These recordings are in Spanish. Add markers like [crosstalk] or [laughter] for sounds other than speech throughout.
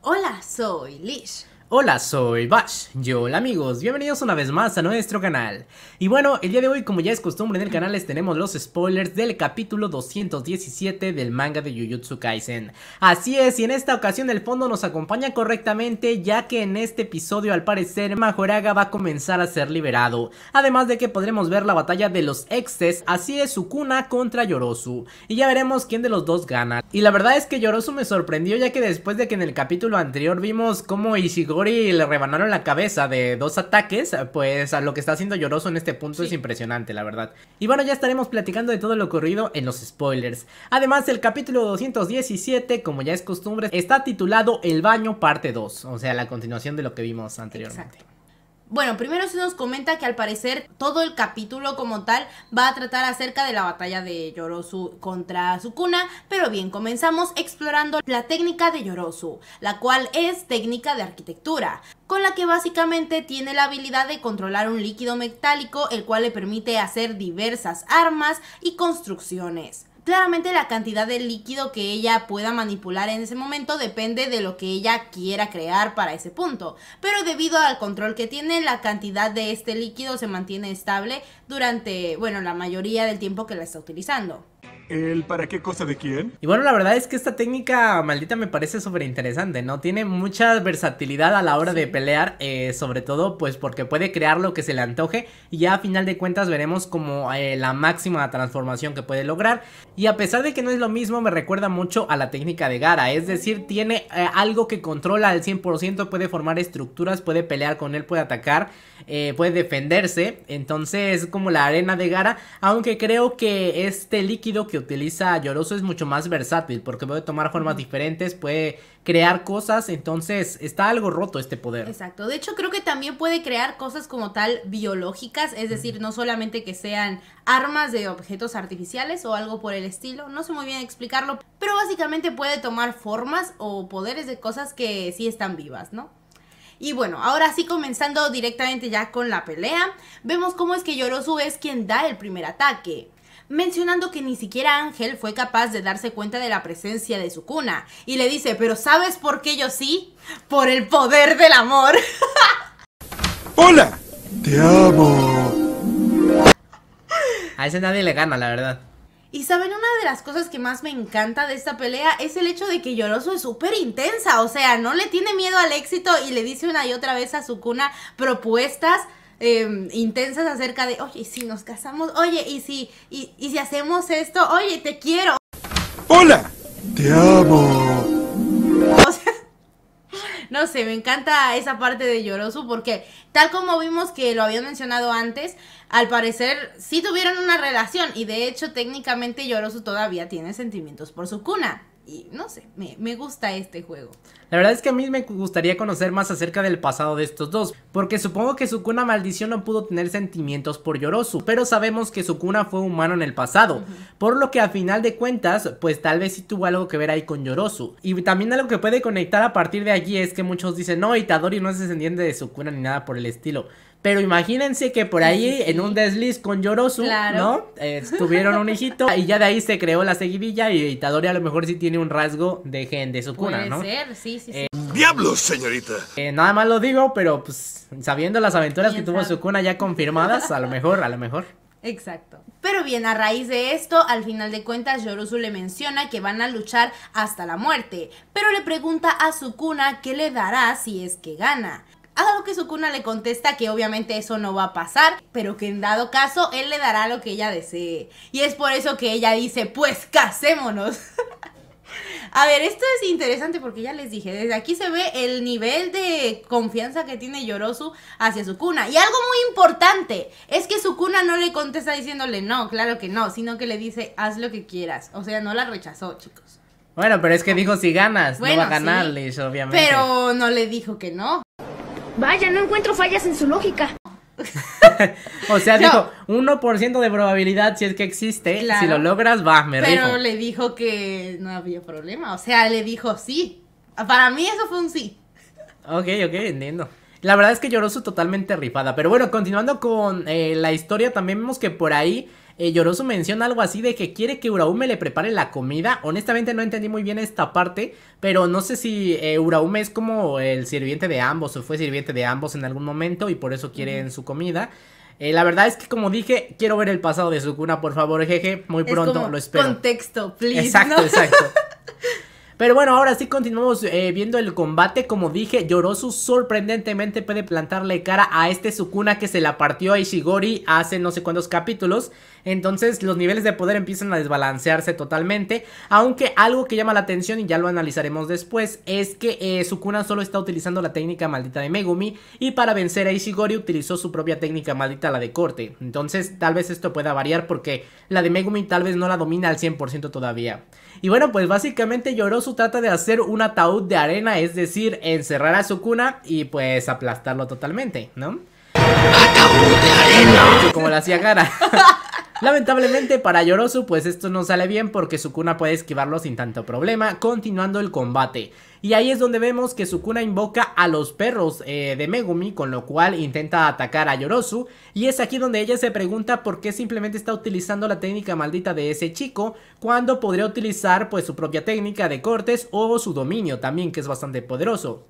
Hola, soy Lish. Hola, soy Bash. Yo, hola amigos, bienvenidos una vez más a nuestro canal. Y bueno, el día de hoy, como ya es costumbre en el canal, les tenemos los spoilers del capítulo 217 del manga de Jujutsu Kaisen. Así es, y en esta ocasión el fondo nos acompaña correctamente, ya que en este episodio, al parecer, Majoraga va a comenzar a ser liberado. Además de que podremos ver la batalla de los exes, así es Sukuna contra Yorosu. Y ya veremos quién de los dos gana. Y la verdad es que Yorosu me sorprendió, ya que después de que en el capítulo anterior vimos cómo Ishigori y le rebanaron la cabeza de dos ataques, pues a lo que está haciendo Lloroso en este punto es impresionante, la verdad. Y bueno, ya estaremos platicando de todo lo ocurrido en los spoilers. Además, el capítulo 217, como ya es costumbre, está titulado El baño parte 2, o sea, la continuación de lo que vimos anteriormente. Bueno, primero se nos comenta que al parecer todo el capítulo como tal va a tratar acerca de la batalla de Yorosu contra Sukuna, pero bien, comenzamos explorando la técnica de Yorosu, la cual es técnica de arquitectura, con la que básicamente tiene la habilidad de controlar un líquido metálico, el cual le permite hacer diversas armas y construcciones. Claramente la cantidad de líquido que ella pueda manipular en ese momento depende de lo que ella quiera crear para ese punto, pero debido al control que tiene, la cantidad de este líquido se mantiene estable durante, bueno, la mayoría del tiempo que la está utilizando el para qué cosa de quién. Y bueno, la verdad es que esta técnica maldita me parece súper interesante, ¿no? Tiene mucha versatilidad a la hora de pelear, eh, sobre todo pues porque puede crear lo que se le antoje y ya a final de cuentas veremos como eh, la máxima transformación que puede lograr. Y a pesar de que no es lo mismo, me recuerda mucho a la técnica de Gara, es decir, tiene eh, algo que controla al 100%, puede formar estructuras, puede pelear con él, puede atacar, puede defenderse, entonces es como la arena de Gara, aunque creo que este líquido que que utiliza Lloroso es mucho más versátil porque puede tomar formas diferentes, puede crear cosas, entonces está algo roto este poder. Exacto, de hecho creo que también puede crear cosas como tal biológicas, es decir, no solamente que sean armas de objetos artificiales o algo por el estilo, no sé muy bien explicarlo, pero básicamente puede tomar formas o poderes de cosas que sí están vivas, ¿no? Y bueno, ahora sí comenzando directamente ya con la pelea, vemos cómo es que Yorosu es quien da el primer ataque mencionando que ni siquiera Ángel fue capaz de darse cuenta de la presencia de su cuna. Y le dice, pero ¿sabes por qué yo sí? Por el poder del amor. [laughs] ¡Hola! Te amo. A ese nadie le gana, la verdad. Y saben, una de las cosas que más me encanta de esta pelea es el hecho de que Lloroso es súper intensa. O sea, no le tiene miedo al éxito y le dice una y otra vez a su cuna propuestas Em, intensas acerca de, oye, ¿y si nos casamos? Oye, ¿y si, y, si hacemos esto? Oye, te quiero. ¡Hola! ¡Te amo! [laughs] no sé, me encanta esa parte de lloroso porque tal como vimos que lo habían mencionado antes, al parecer Si tuvieron una relación y de hecho técnicamente lloroso todavía tiene sentimientos por su cuna y no sé, me, gusta este juego. La verdad es que a mí me gustaría conocer más acerca del pasado de estos dos, porque supongo que Sukuna Maldición no pudo tener sentimientos por Yorosu, pero sabemos que Sukuna fue humano en el pasado, por lo que a final de cuentas, pues tal vez sí tuvo algo que ver ahí con Yorosu. Y también algo que puede conectar a partir de allí es que muchos dicen, no, Itadori no es descendiente de Sukuna ni nada por el estilo. Pero imagínense que por ahí, en un desliz con Yorosu, ¿no? Estuvieron un hijito y ya de ahí se creó la seguidilla y Itadori a lo mejor sí tiene un rasgo de gen de su cuna, ¿no? Puede ser, sí, sí, sí. Eh, ¡Diablos, señorita! Eh, nada más lo digo, pero pues sabiendo las aventuras que tuvo su cuna ya confirmadas, a lo mejor, a lo mejor. Exacto. Pero bien, a raíz de esto, al final de cuentas, Yorosu le menciona que van a luchar hasta la muerte, pero le pregunta a Sukuna qué le dará si es que gana. A lo que Sukuna le contesta que obviamente eso no va a pasar, pero que en dado caso él le dará lo que ella desee. Y es por eso que ella dice, pues casémonos. [laughs] A ver, esto es interesante porque ya les dije, desde aquí se ve el nivel de confianza que tiene Yorosu hacia su cuna Y algo muy importante es que su cuna no le contesta diciéndole no, claro que no, sino que le dice haz lo que quieras. O sea, no la rechazó, chicos. Bueno, pero es que dijo si ganas, no va a ganar, sí, obviamente. Pero no le dijo que no. Vaya, no encuentro fallas en su lógica. [laughs] o sea, dijo, 1% de probabilidad si es que existe, si lo logras, va, me Pero le dijo que no había problema, o sea, le dijo sí. Para mí eso fue un sí. Ok, ok, entiendo. La verdad es que Lloroso totalmente rifada. Pero bueno, continuando con eh, la historia, también vemos que por ahí eh, Lloroso menciona algo así de que quiere que Uraume le prepare la comida. Honestamente no entendí muy bien esta parte, pero no sé si eh, Uraume es como el sirviente de ambos o fue sirviente de ambos en algún momento y por eso quieren en su comida. Eh, la verdad es que como dije, quiero ver el pasado de Sukuna, por favor, jeje, muy pronto, lo espero. Contexto, please. Exacto, exacto. [laughs] Pero bueno, ahora sí continuamos eh, viendo el combate. Como dije, Yorosu sorprendentemente puede plantarle cara a este Sukuna que se la partió a Ishigori hace no sé cuántos capítulos. Entonces los niveles de poder empiezan a desbalancearse totalmente. Aunque algo que llama la atención y ya lo analizaremos después es que eh, Sukuna solo está utilizando la técnica maldita de Megumi y para vencer a Ishigori utilizó su propia técnica maldita, la de corte. Entonces tal vez esto pueda variar porque la de Megumi tal vez no la domina al 100% todavía. Y bueno, pues básicamente Yorosu trata de hacer un ataúd de arena, es decir, encerrar a Sukuna y pues aplastarlo totalmente, ¿no? ¡Ataúd de arena! Como lo hacía Gara. [laughs] Lamentablemente para Yorosu, pues esto no sale bien porque Sukuna puede esquivarlo sin tanto problema, continuando el combate. Y ahí es donde vemos que Sukuna invoca a los perros eh, de Megumi, con lo cual intenta atacar a Yorosu. Y es aquí donde ella se pregunta por qué simplemente está utilizando la técnica maldita de ese chico, cuando podría utilizar pues su propia técnica de cortes o su dominio también, que es bastante poderoso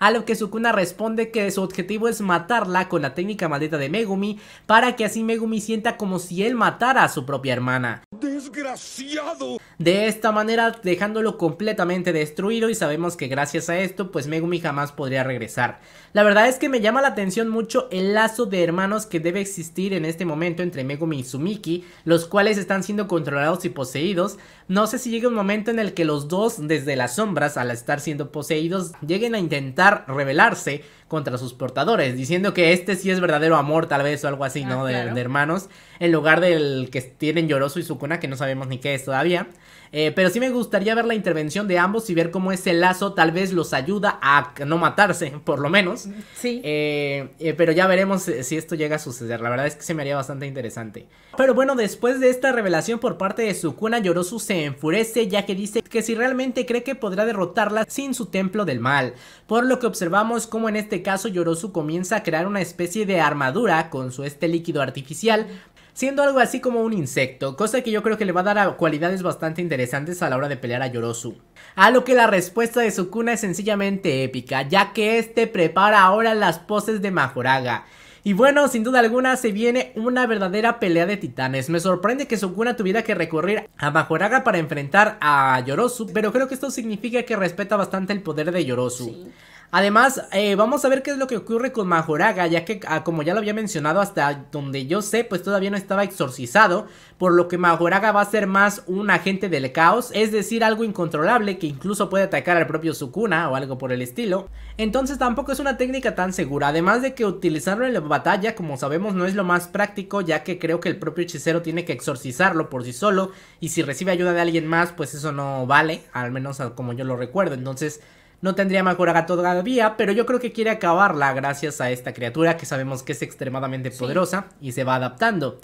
a lo que Sukuna responde que su objetivo es matarla con la técnica maldita de Megumi para que así Megumi sienta como si él matara a su propia hermana. ¡Desgraciado! de esta manera dejándolo completamente destruido y sabemos que gracias a esto pues Megumi jamás podría regresar. La verdad es que me llama la atención mucho el lazo de hermanos que debe existir en este momento entre Megumi y Sumiki, los cuales están siendo controlados y poseídos. No sé si llega un momento en el que los dos desde las sombras al estar siendo poseídos lleguen a intentar rebelarse contra sus portadores, diciendo que este sí es verdadero amor tal vez o algo así, ah, ¿no? De, hermanos, en lugar del que tienen Lloroso y Sukuna que no sabemos ni qué es todavía. Eh, pero sí me gustaría ver la intervención de ambos y ver cómo ese lazo tal vez los ayuda a no matarse, [laughs] por lo menos. Mm, sí. Eh, eh, pero ya veremos si esto llega a suceder. La verdad es que se me haría bastante interesante. Pero bueno, después de esta revelación por parte de Sukuna, Yorosu se enfurece ya que dice que si realmente cree que podrá derrotarla sin su templo del mal. Por lo que observamos cómo en este caso Yorosu comienza a crear una especie de armadura con su este líquido artificial siendo algo así como un insecto, cosa que yo creo que le va a dar cualidades bastante interesantes a la hora de pelear a Yorosu. A lo que la respuesta de Sukuna es sencillamente épica, ya que este prepara ahora las poses de Majoraga. Y bueno, sin duda alguna se viene una verdadera pelea de titanes. Me sorprende que Sukuna tuviera que recurrir a Majoraga para enfrentar a Yorosu, pero creo que esto significa que respeta bastante el poder de Yorosu. Además, eh, vamos a ver qué es lo que ocurre con Majoraga, ya que ah, como ya lo había mencionado hasta donde yo sé, pues todavía no estaba exorcizado, por lo que Majoraga va a ser más un agente del caos, es decir, algo incontrolable que incluso puede atacar al propio Sukuna o algo por el estilo. Entonces tampoco es una técnica tan segura, además de que utilizarlo en la batalla, como sabemos, no es lo más práctico, ya que creo que el propio hechicero tiene que exorcizarlo por sí solo, y si recibe ayuda de alguien más, pues eso no vale, al menos como yo lo recuerdo, entonces... No tendría Makuraga todavía, pero yo creo que quiere acabarla gracias a esta criatura que sabemos que es extremadamente poderosa y se va adaptando.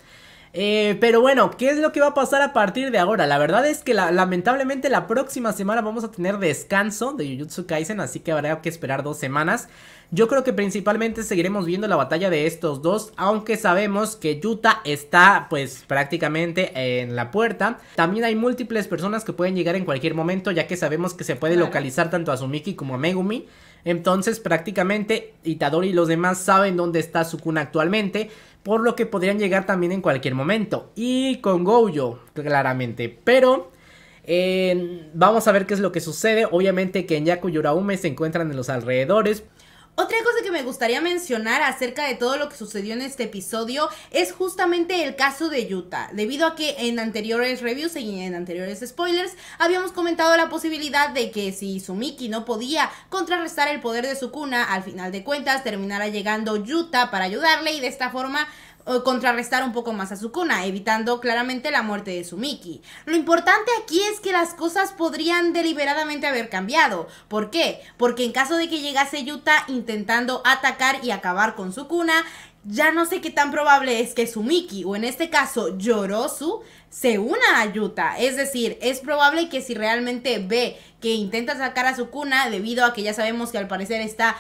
Eh, pero bueno, ¿qué es lo que va a pasar a partir de ahora? La verdad es que lamentablemente la próxima semana vamos a tener descanso de Jujutsu Kaisen, así que habrá que esperar dos semanas. Yo creo que principalmente seguiremos viendo la batalla de estos dos, aunque sabemos que Yuta está pues prácticamente en la puerta. También hay múltiples personas que pueden llegar en cualquier momento, ya que sabemos que se puede localizar tanto a Sumiki como a Megumi. Entonces prácticamente Itadori y los demás saben dónde está Sukuna actualmente, por lo que podrían llegar también en cualquier momento. Y con Gojo, claramente, pero... Eh, vamos a ver qué es lo que sucede. Obviamente que Kenyaku y Uraume se encuentran en los alrededores. Otra cosa que me gustaría mencionar acerca de todo lo que sucedió en este episodio es justamente el caso de Yuta, debido a que en anteriores reviews y en anteriores spoilers habíamos comentado la posibilidad de que si Sumiki no podía contrarrestar el poder de su cuna, al final de cuentas terminara llegando Yuta para ayudarle y de esta forma contrarrestar un poco más a Sukuna, evitando claramente la muerte de Sumiki. Lo importante aquí es que las cosas podrían deliberadamente haber cambiado. ¿Por qué? Porque en caso de que llegase Yuta intentando atacar y acabar con Sukuna, ya no sé qué tan probable es que Sumiki, o en este caso Yorosu, se una a Yuta. Es decir, es probable que si realmente ve que intenta sacar a Sukuna, debido a que ya sabemos que al parecer está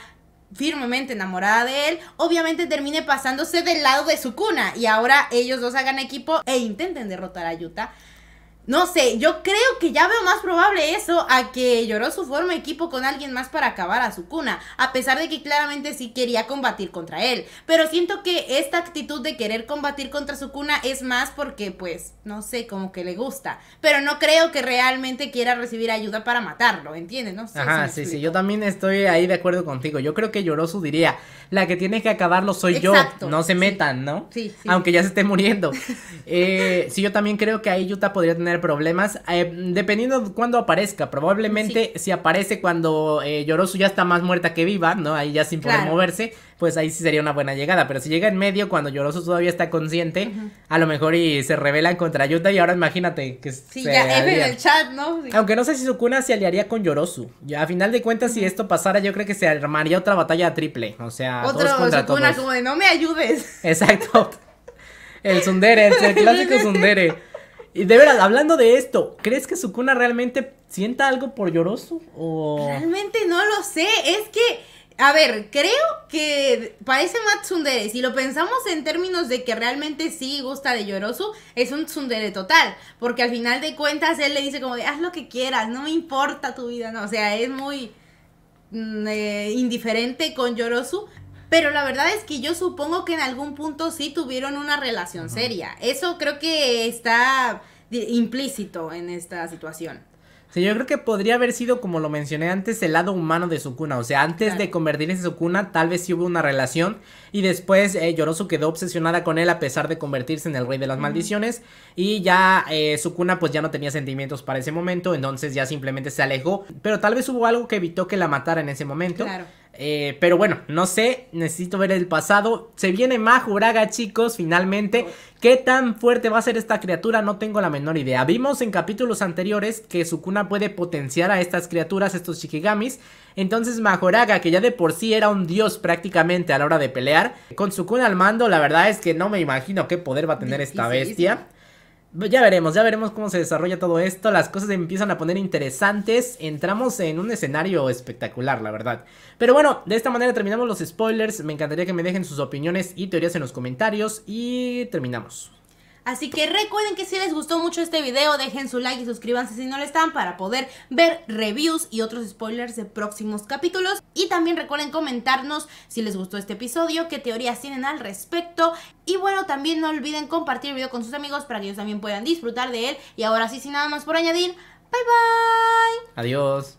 firmemente enamorada de él, obviamente termine pasándose del lado de su cuna y ahora ellos dos hagan equipo e intenten derrotar a Yuta. No sé, yo creo que ya veo más probable eso a que lloró su forma equipo con alguien más para acabar a su cuna, a pesar de que claramente sí quería combatir contra él. Pero siento que esta actitud de querer combatir contra su cuna es más porque, pues, no sé, como que le gusta. Pero no creo que realmente quiera recibir ayuda para matarlo, ¿entiendes? No sé. Ajá, si sí, sí, yo también estoy ahí de acuerdo contigo. Yo creo que lloroso diría, la que tiene que acabarlo soy yo, no se metan, ¿no? Sí, sí, Aunque ya se esté muriendo. [laughs] eh, sí, yo también creo que ahí Yuta podría tener problemas. Eh, dependiendo de cuándo aparezca. Probablemente si aparece cuando eh, Yorosu ya está más muerta que viva, ¿no? Ahí ya sin poder moverse, pues ahí sí sería una buena llegada. Pero si llega en medio, cuando Yorosu todavía está consciente, a lo mejor y se rebelan contra Yuta. Y ahora imagínate que. Sí, ya en el chat, ¿no? Aunque no sé si Sukuna se aliaría con Yorosu. Ya, a final de cuentas, si esto pasara, yo creo que se armaría otra batalla triple. O sea, Otro, Sukuna, como de no me ayudes. Exacto. El Sundere, el, el clásico Sundere. [laughs] Y de verdad, hablando de esto, ¿crees que Sukuna realmente sienta algo por Lloroso? O... Realmente no lo sé. Es que, a ver, creo que parece más tsundere. Si lo pensamos en términos de que realmente sí gusta de Lloroso, es un tsundere total. Porque al final de cuentas él le dice como de, haz lo que quieras, no me importa tu vida. No, o sea, es muy... Mm, eh, indiferente con lloroso pero la verdad es que yo supongo que en algún punto sí tuvieron una relación seria. Eso creo que está implícito en esta situación. Sí, yo creo que podría haber sido, como lo mencioné antes, el lado humano de Sukuna. O sea, antes de convertirse en Sukuna, tal vez sí hubo una relación. Y después Lloroso eh, quedó obsesionada con él a pesar de convertirse en el rey de las maldiciones. Y ya eh, su Sukuna pues ya no tenía sentimientos para ese momento. Entonces ya simplemente se alejó. Pero tal vez hubo algo que evitó que la matara en ese momento. Claro. Eh, pero bueno, no sé, necesito ver el pasado. Se viene Majoraga chicos, finalmente. ¿Qué tan fuerte va a ser esta criatura? No tengo la menor idea. Vimos en capítulos anteriores que Sukuna puede potenciar a estas criaturas, estos Shikigamis. Entonces Majoraga, que ya de por sí era un dios prácticamente a la hora de pelear, con Sukuna al mando, la verdad es que no me imagino qué poder va a tener esta bestia. Ya veremos, ya veremos cómo se desarrolla todo esto. Las cosas empiezan a poner interesantes. Entramos en un escenario espectacular, la verdad. Pero bueno, de esta manera terminamos los spoilers. Me encantaría que me dejen sus opiniones y teorías en los comentarios. Y terminamos. Así que recuerden que si les gustó mucho este video, dejen su like y suscríbanse si no lo están para poder ver reviews y otros spoilers de próximos capítulos. Y también recuerden comentarnos si les gustó este episodio, qué teorías tienen al respecto. Y bueno, también no olviden compartir el video con sus amigos para que ellos también puedan disfrutar de él. Y ahora sí, sin nada más por añadir, bye bye. Adiós.